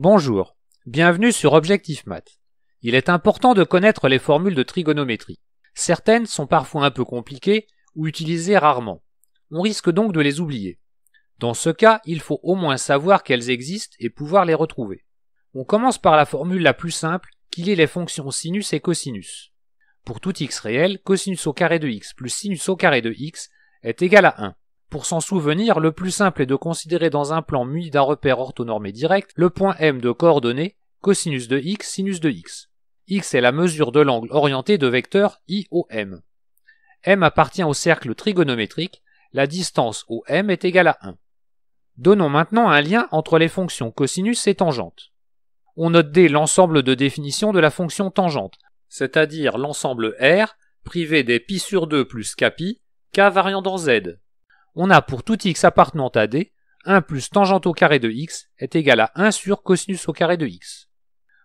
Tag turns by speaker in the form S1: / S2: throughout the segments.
S1: Bonjour, bienvenue sur Objectif Math. Il est important de connaître les formules de trigonométrie. Certaines sont parfois un peu compliquées ou utilisées rarement. On risque donc de les oublier. Dans ce cas, il faut au moins savoir qu'elles existent et pouvoir les retrouver. On commence par la formule la plus simple, qui est les fonctions sinus et cosinus. Pour tout x réel, cosinus au carré de x plus sinus au carré de x est égal à 1. Pour s'en souvenir, le plus simple est de considérer dans un plan muni d'un repère orthonormé direct le point M de coordonnées cosinus de x, sinus de x. x est la mesure de l'angle orienté de vecteur I M. appartient au cercle trigonométrique, la distance OM est égale à 1. Donnons maintenant un lien entre les fonctions cosinus et tangente. On note D, l'ensemble de définition de la fonction tangente, c'est-à-dire l'ensemble R privé des pi sur 2 plus kpi, k variant dans z, on a pour tout x appartenant à D, 1 plus tangente au carré de x est égal à 1 sur cosinus au carré de x.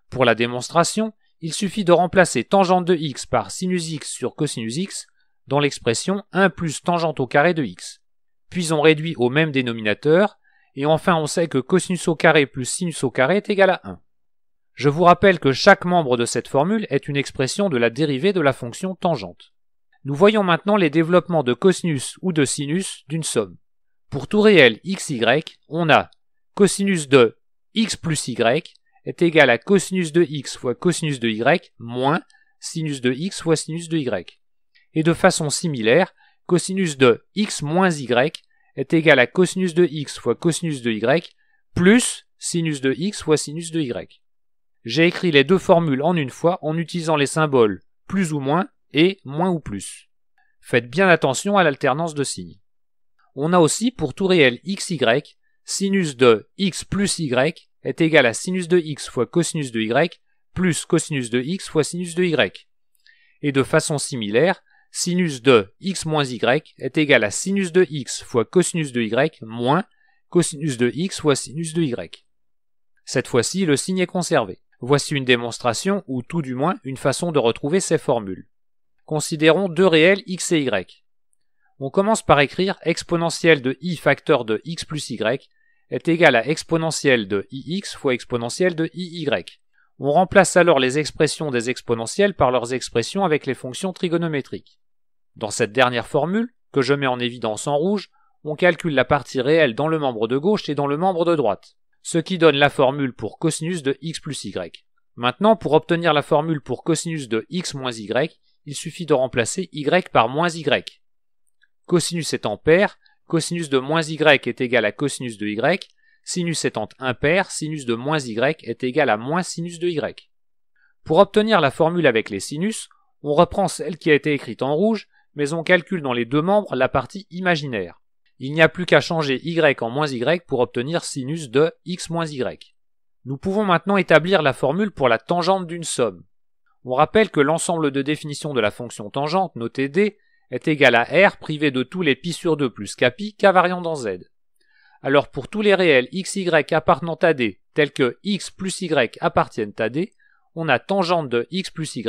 S1: Pour la démonstration, il suffit de remplacer tangente de x par sinus x sur cosinus x dans l'expression 1 plus tangente au carré de x. Puis on réduit au même dénominateur, et enfin on sait que cosinus au carré plus sinus au carré est égal à 1. Je vous rappelle que chaque membre de cette formule est une expression de la dérivée de la fonction tangente. Nous voyons maintenant les développements de cosinus ou de sinus d'une somme. Pour tout réel y, on a cosinus de x plus y est égal à cosinus de x fois cosinus de y moins sinus de x fois sinus de y. Et de façon similaire, cosinus de x moins y est égal à cosinus de x fois cosinus de y plus sinus de x fois sinus de y. J'ai écrit les deux formules en une fois en utilisant les symboles plus ou moins et moins ou plus. Faites bien attention à l'alternance de signes. On a aussi pour tout réel xy, sinus de x plus y est égal à sinus de x fois cosinus de y plus cosinus de x fois sinus de y. Et de façon similaire, sinus de x moins y est égal à sinus de x fois cosinus de y moins cosinus de x fois sinus de y. Cette fois-ci, le signe est conservé. Voici une démonstration, ou tout du moins une façon de retrouver ces formules. Considérons deux réels x et y. On commence par écrire exponentielle de i facteur de x plus y est égale à exponentielle de ix fois exponentielle de iy. On remplace alors les expressions des exponentielles par leurs expressions avec les fonctions trigonométriques. Dans cette dernière formule, que je mets en évidence en rouge, on calcule la partie réelle dans le membre de gauche et dans le membre de droite, ce qui donne la formule pour cosinus de x plus y. Maintenant, pour obtenir la formule pour cosinus de x moins y, il suffit de remplacer y par moins y. Cosinus étant pair, cosinus de moins y est égal à cosinus de y, sinus étant impair, sinus de moins y est égal à moins sinus de y. Pour obtenir la formule avec les sinus, on reprend celle qui a été écrite en rouge, mais on calcule dans les deux membres la partie imaginaire. Il n'y a plus qu'à changer y en moins y pour obtenir sinus de x moins y. Nous pouvons maintenant établir la formule pour la tangente d'une somme. On rappelle que l'ensemble de définition de la fonction tangente, notée d, est égal à r privé de tous les pi sur 2 plus k variant dans z. Alors pour tous les réels x, y appartenant à d, tels que x plus y appartiennent à d, on a tangente de x plus y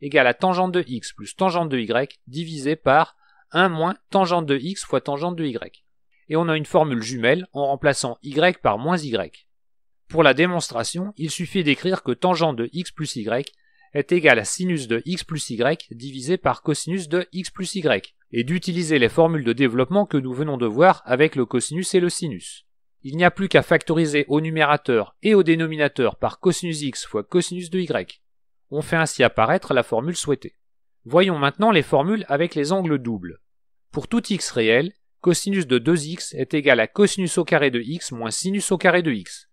S1: égale à tangente de x plus tangente de y divisé par 1 moins tangente de x fois tangente de y. Et on a une formule jumelle en remplaçant y par moins y. Pour la démonstration, il suffit d'écrire que tangente de x plus y est égal à sinus de x plus y divisé par cosinus de x plus y, et d'utiliser les formules de développement que nous venons de voir avec le cosinus et le sinus. Il n'y a plus qu'à factoriser au numérateur et au dénominateur par cosinus x fois cosinus de y. On fait ainsi apparaître la formule souhaitée. Voyons maintenant les formules avec les angles doubles. Pour tout x réel, cosinus de 2x est égal à cosinus au carré de x moins sinus au carré de x.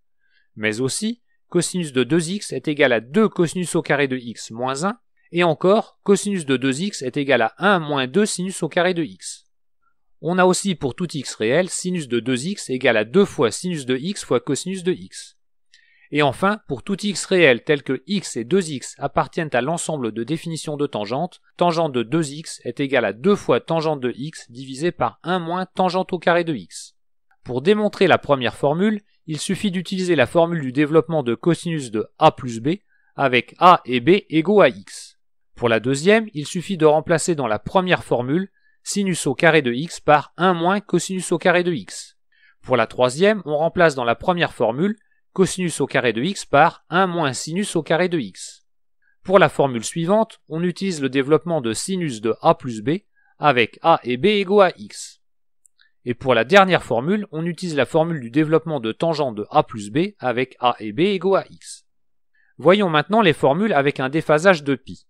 S1: Mais aussi, cosinus de 2x est égal à 2 cosinus au carré de x moins 1, et encore, cosinus de 2x est égal à 1 moins 2 sinus au carré de x. On a aussi pour tout x réel, sinus de 2x égal à 2 fois sinus de x fois cosinus de x. Et enfin, pour tout x réel tel que x et 2x appartiennent à l'ensemble de définitions de tangente, tangente de 2x est égal à 2 fois tangente de x divisé par 1 moins tangente au carré de x. Pour démontrer la première formule, il suffit d'utiliser la formule du développement de cosinus de a plus b avec a et b égaux à x. Pour la deuxième, il suffit de remplacer dans la première formule sinus au carré de x par 1 moins cosinus au carré de x. Pour la troisième, on remplace dans la première formule cosinus au carré de x par 1 moins sinus au carré de x. Pour la formule suivante, on utilise le développement de sinus de a plus b avec a et b égaux à x. Et pour la dernière formule, on utilise la formule du développement de tangente de A plus B avec A et B égaux à x. Voyons maintenant les formules avec un déphasage de pi.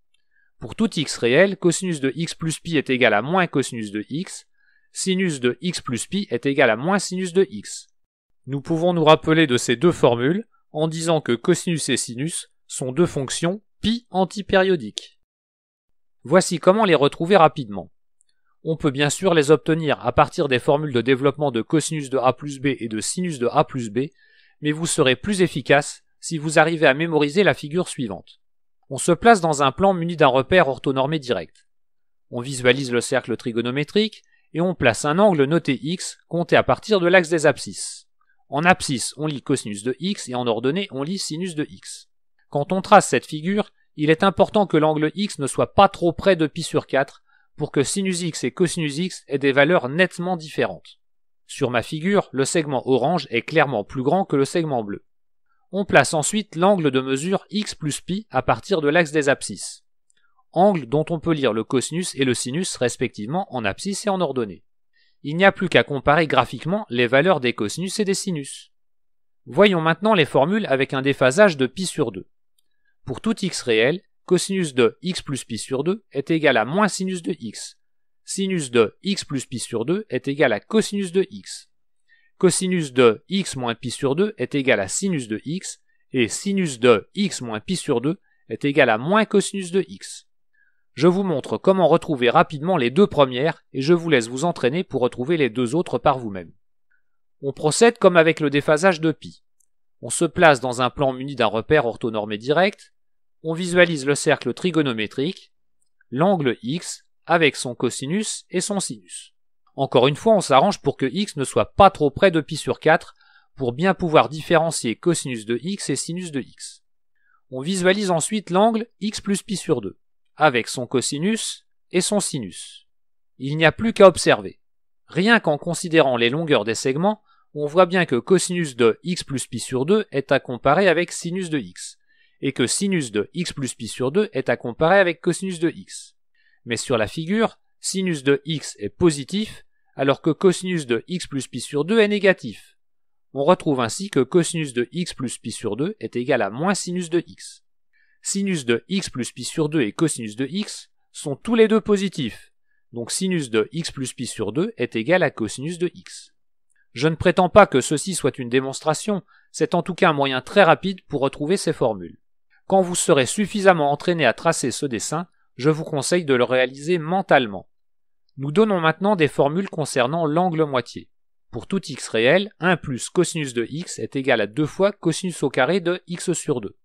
S1: Pour tout x réel, cosinus de x plus pi est égal à moins cosinus de x, sinus de x plus pi est égal à moins sinus de x. Nous pouvons nous rappeler de ces deux formules en disant que cosinus et sinus sont deux fonctions pi antipériodiques. Voici comment les retrouver rapidement on peut bien sûr les obtenir à partir des formules de développement de cosinus de a plus b et de sinus de a plus b, mais vous serez plus efficace si vous arrivez à mémoriser la figure suivante. On se place dans un plan muni d'un repère orthonormé direct. On visualise le cercle trigonométrique et on place un angle noté x compté à partir de l'axe des abscisses. En abscisse, on lit cosinus de x et en ordonnée, on lit sinus de x. Quand on trace cette figure, il est important que l'angle x ne soit pas trop près de pi sur 4 pour que sinus x et cosinus x aient des valeurs nettement différentes. Sur ma figure, le segment orange est clairement plus grand que le segment bleu. On place ensuite l'angle de mesure x plus pi à partir de l'axe des abscisses, angle dont on peut lire le cosinus et le sinus respectivement en abscisse et en ordonnée. Il n'y a plus qu'à comparer graphiquement les valeurs des cosinus et des sinus. Voyons maintenant les formules avec un déphasage de pi sur 2. Pour tout x réel, cosinus de x plus pi sur 2 est égal à moins sinus de x. Sinus de x plus pi sur 2 est égal à cosinus de x. Cosinus de x moins pi sur 2 est égal à sinus de x, et sinus de x moins pi sur 2 est égal à moins cosinus de x. Je vous montre comment retrouver rapidement les deux premières et je vous laisse vous entraîner pour retrouver les deux autres par vous-même. On procède comme avec le déphasage de pi. On se place dans un plan muni d'un repère orthonormé direct, on visualise le cercle trigonométrique, l'angle x avec son cosinus et son sinus. Encore une fois, on s'arrange pour que x ne soit pas trop près de π sur 4 pour bien pouvoir différencier cosinus de x et sinus de x. On visualise ensuite l'angle x plus π sur 2, avec son cosinus et son sinus. Il n'y a plus qu'à observer. Rien qu'en considérant les longueurs des segments, on voit bien que cosinus de x plus π sur 2 est à comparer avec sinus de x et que sinus de x plus pi sur 2 est à comparer avec cosinus de x. Mais sur la figure, sinus de x est positif, alors que cosinus de x plus pi sur 2 est négatif. On retrouve ainsi que cosinus de x plus pi sur 2 est égal à moins sinus de x. Sinus de x plus pi sur 2 et cosinus de x sont tous les deux positifs, donc sinus de x plus pi sur 2 est égal à cosinus de x. Je ne prétends pas que ceci soit une démonstration, c'est en tout cas un moyen très rapide pour retrouver ces formules. Quand vous serez suffisamment entraîné à tracer ce dessin, je vous conseille de le réaliser mentalement. Nous donnons maintenant des formules concernant l'angle moitié. Pour tout x réel, 1 plus cosinus de x est égal à 2 fois cosinus au carré de x sur 2.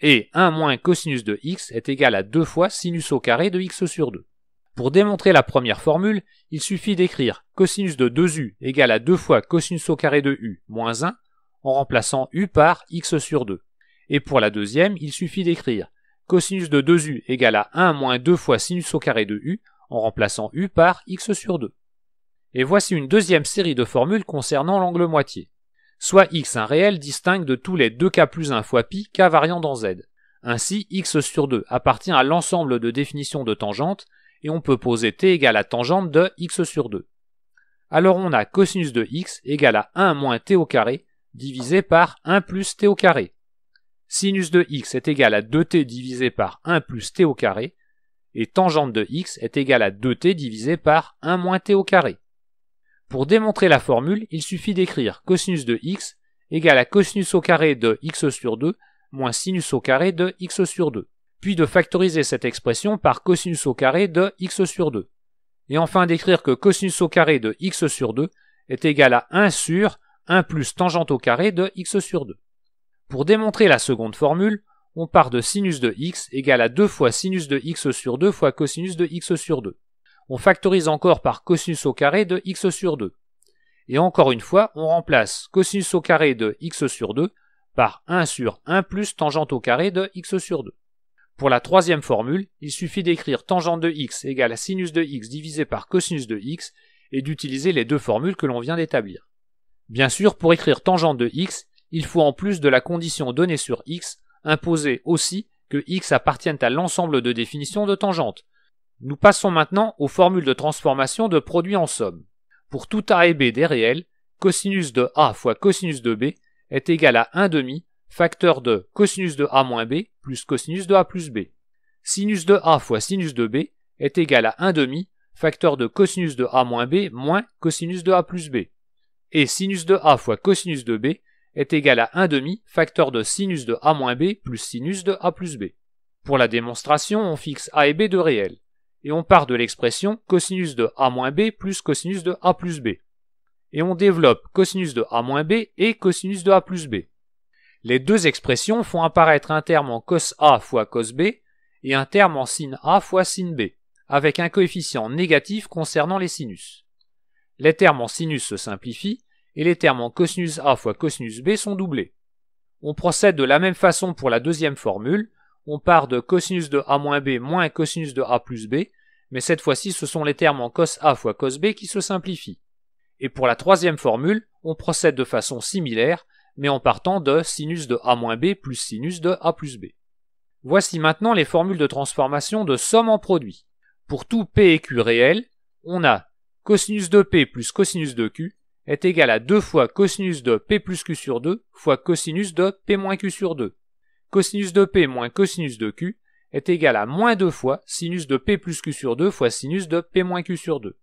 S1: Et 1 moins cosinus de x est égal à 2 fois sinus au carré de x sur 2. Pour démontrer la première formule, il suffit d'écrire cosinus de 2u égale à 2 fois cosinus au carré de u moins 1 en remplaçant u par x sur 2. Et pour la deuxième, il suffit d'écrire cosinus de 2u égale à 1 moins 2 fois sinus au carré de u en remplaçant u par x sur 2. Et voici une deuxième série de formules concernant l'angle moitié. Soit x un réel distingue de tous les 2k plus 1 fois pi k variant dans z. Ainsi, x sur 2 appartient à l'ensemble de définitions de tangente et on peut poser t égale à tangente de x sur 2. Alors on a cosinus de x égale à 1 moins t au carré divisé par 1 plus t au carré Sinus de x est égal à 2t divisé par 1 plus t au carré, et tangente de x est égal à 2t divisé par 1 moins t au carré. Pour démontrer la formule, il suffit d'écrire cosinus de x égale à cosinus au carré de x sur 2 moins sinus au carré de x sur 2, puis de factoriser cette expression par cosinus au carré de x sur 2, et enfin d'écrire que cosinus au carré de x sur 2 est égal à 1 sur 1 plus tangente au carré de x sur 2. Pour démontrer la seconde formule, on part de sinus de x égale à 2 fois sinus de x sur 2 fois cosinus de x sur 2. On factorise encore par cosinus au carré de x sur 2. Et encore une fois, on remplace cosinus au carré de x sur 2 par 1 sur 1 plus tangente au carré de x sur 2. Pour la troisième formule, il suffit d'écrire tangente de x égale à sinus de x divisé par cosinus de x et d'utiliser les deux formules que l'on vient d'établir. Bien sûr, pour écrire tangente de x, il faut en plus de la condition donnée sur X imposer aussi que X appartienne à l'ensemble de définitions de tangente. Nous passons maintenant aux formules de transformation de produits en somme. Pour tout A et B des réels, cosinus de A fois cosinus de B est égal à 1 demi facteur de cosinus de A moins B plus cosinus de A plus B. Sinus de A fois sinus de B est égal à 1 demi facteur de cosinus de A moins B moins cosinus de A plus B. Et sinus de A fois cosinus de B est égal à 1 demi facteur de sinus de a moins b plus sinus de a plus b. Pour la démonstration, on fixe a et b de réel, et on part de l'expression cosinus de a moins b plus cosinus de a plus b. Et on développe cosinus de a moins b et cosinus de a plus b. Les deux expressions font apparaître un terme en cos a fois cos b et un terme en sin a fois sin b, avec un coefficient négatif concernant les sinus. Les termes en sinus se simplifient et les termes en cosinus A fois cosinus B sont doublés. On procède de la même façon pour la deuxième formule, on part de cosinus de A moins B moins cosinus de A plus B, mais cette fois-ci ce sont les termes en cos A fois cos B qui se simplifient. Et pour la troisième formule, on procède de façon similaire, mais en partant de sinus de A moins B plus sinus de A plus B. Voici maintenant les formules de transformation de somme en produit. Pour tout P et Q réel, on a cosinus de P plus cosinus de Q est égal à 2 fois cosinus de p plus q sur 2 fois cosinus de p moins q sur 2. Cosinus de p moins cosinus de q est égal à moins 2 fois sinus de p plus q sur 2 fois sinus de p moins q sur 2.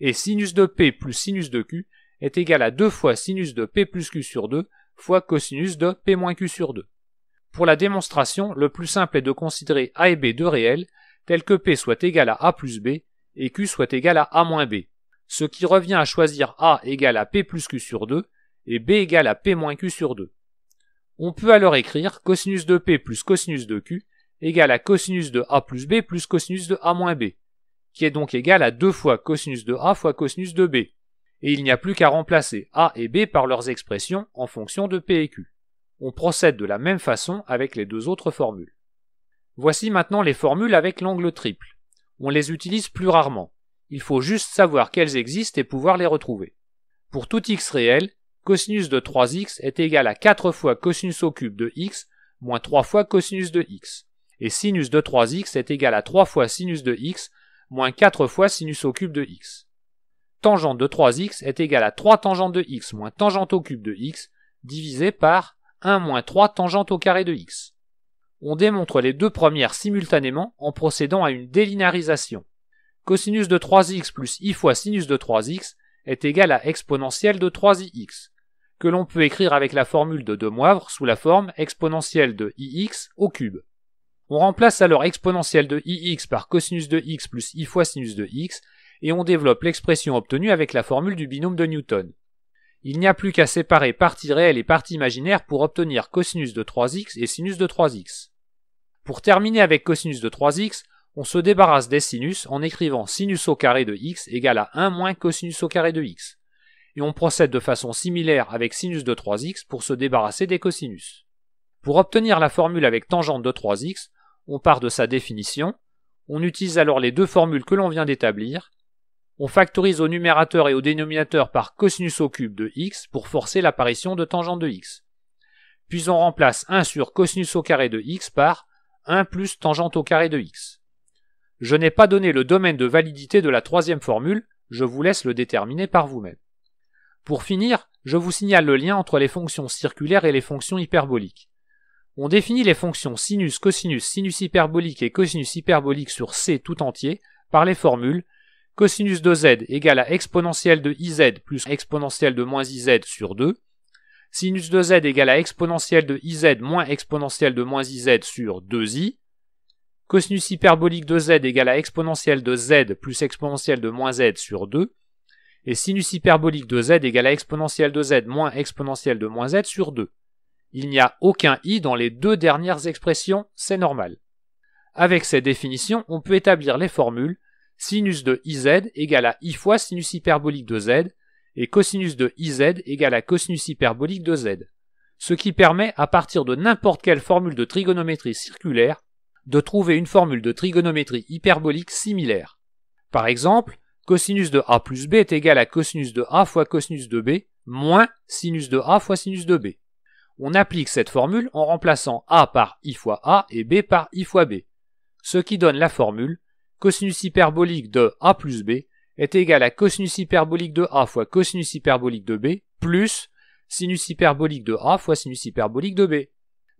S1: Et sinus de p plus sinus de q est égal à 2 fois sinus de p plus q sur 2 fois cosinus de p moins q sur 2. Pour la démonstration, le plus simple est de considérer a et b de réels, tels que p soit égal à a plus b et q soit égal à a moins b ce qui revient à choisir A égale à P plus Q sur 2 et B égale à P moins Q sur 2. On peut alors écrire cosinus de P plus cosinus de Q égale à cosinus de A plus B plus cosinus de A moins B, qui est donc égal à 2 fois cosinus de A fois cosinus de B. Et il n'y a plus qu'à remplacer A et B par leurs expressions en fonction de P et Q. On procède de la même façon avec les deux autres formules. Voici maintenant les formules avec l'angle triple. On les utilise plus rarement. Il faut juste savoir qu'elles existent et pouvoir les retrouver. Pour tout x réel, cosinus de 3x est égal à 4 fois cosinus au cube de x moins 3 fois cosinus de x. Et sinus de 3x est égal à 3 fois sinus de x moins 4 fois sinus au cube de x. Tangente de 3x est égal à 3 tangente de x moins tangente au cube de x divisé par 1 moins 3 tangente au carré de x. On démontre les deux premières simultanément en procédant à une délinéarisation cosinus de 3x plus i fois sinus de 3x est égal à exponentielle de 3ix, que l'on peut écrire avec la formule de De Moivre sous la forme exponentielle de ix au cube. On remplace alors exponentielle de ix par cosinus de x plus i fois sinus de x, et on développe l'expression obtenue avec la formule du binôme de Newton. Il n'y a plus qu'à séparer partie réelle et partie imaginaire pour obtenir cosinus de 3x et sinus de 3x. Pour terminer avec cosinus de 3x, on se débarrasse des sinus en écrivant sinus au carré de x égale à 1 moins cosinus au carré de x. Et on procède de façon similaire avec sinus de 3x pour se débarrasser des cosinus. Pour obtenir la formule avec tangente de 3x, on part de sa définition, on utilise alors les deux formules que l'on vient d'établir, on factorise au numérateur et au dénominateur par cosinus au cube de x pour forcer l'apparition de tangente de x. Puis on remplace 1 sur cosinus au carré de x par 1 plus tangente au carré de x. Je n'ai pas donné le domaine de validité de la troisième formule, je vous laisse le déterminer par vous-même. Pour finir, je vous signale le lien entre les fonctions circulaires et les fonctions hyperboliques. On définit les fonctions sinus, cosinus, sinus hyperbolique et cosinus hyperbolique sur C tout entier par les formules cosinus de z égale à exponentielle de iz plus exponentielle de moins iz sur 2, sinus de z égale à exponentielle de iz moins exponentielle de moins iz sur 2i, cosinus hyperbolique de z égale à exponentielle de z plus exponentielle de moins z sur 2, et sinus hyperbolique de z égale à exponentielle de z moins exponentielle de moins z sur 2. Il n'y a aucun i dans les deux dernières expressions, c'est normal. Avec ces définitions, on peut établir les formules sinus de iz égale à i fois sinus hyperbolique de z, et cosinus de iz égale à cosinus hyperbolique de z. Ce qui permet, à partir de n'importe quelle formule de trigonométrie circulaire, de trouver une formule de trigonométrie hyperbolique similaire. Par exemple, cosinus de a plus b est égal à cosinus de a fois cosinus de b moins sinus de a fois sinus de b. On applique cette formule en remplaçant a par i fois a et b par i fois b, ce qui donne la formule cosinus hyperbolique de a plus b est égal à cosinus hyperbolique de a fois cosinus hyperbolique de b plus sinus hyperbolique de a fois sinus hyperbolique de b.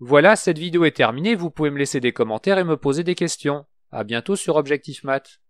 S1: Voilà, cette vidéo est terminée, vous pouvez me laisser des commentaires et me poser des questions. A bientôt sur Objectif Math.